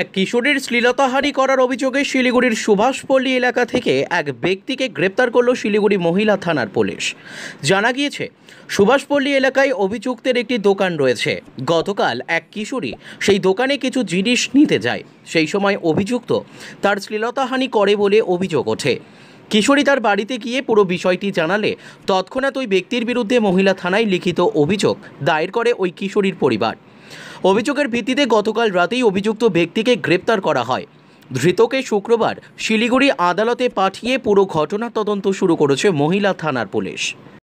এক কিশোরীর শ্লীলতাহানি করার অভিযোগে শিলিগুড়ির সুভাষপল্লী এলাকা থেকে এক ব্যক্তিকে গ্রেপ্তার করল শিলিগুড়ি মহিলা থানার পুলিশ জানা গিয়েছে সুভাষপল্লী এলাকায় অভিযুক্তের একটি দোকান রয়েছে গতকাল এক কিশোরী সেই দোকানে কিছু জিনিস নিতে যায় সেই সময় অভিযুক্ত তার শ্লীলতাহানি করে বলে অভিযোগ ওঠে কিশোরী তার বাড়িতে গিয়ে পুরো বিষয়টি জানালে তৎক্ষণাৎ ওই ব্যক্তির বিরুদ্ধে মহিলা থানায় লিখিত অভিযোগ দায়ের করে ওই কিশোরীর পরিবার অভিযোগের ভিত্তিতে গতকাল রাতেই অভিযুক্ত ব্যক্তিকে গ্রেপ্তার করা হয় ধৃতকে শুক্রবার শিলিগুড়ি আদালতে পাঠিয়ে পুরো ঘটনা তদন্ত শুরু করেছে মহিলা থানার পুলিশ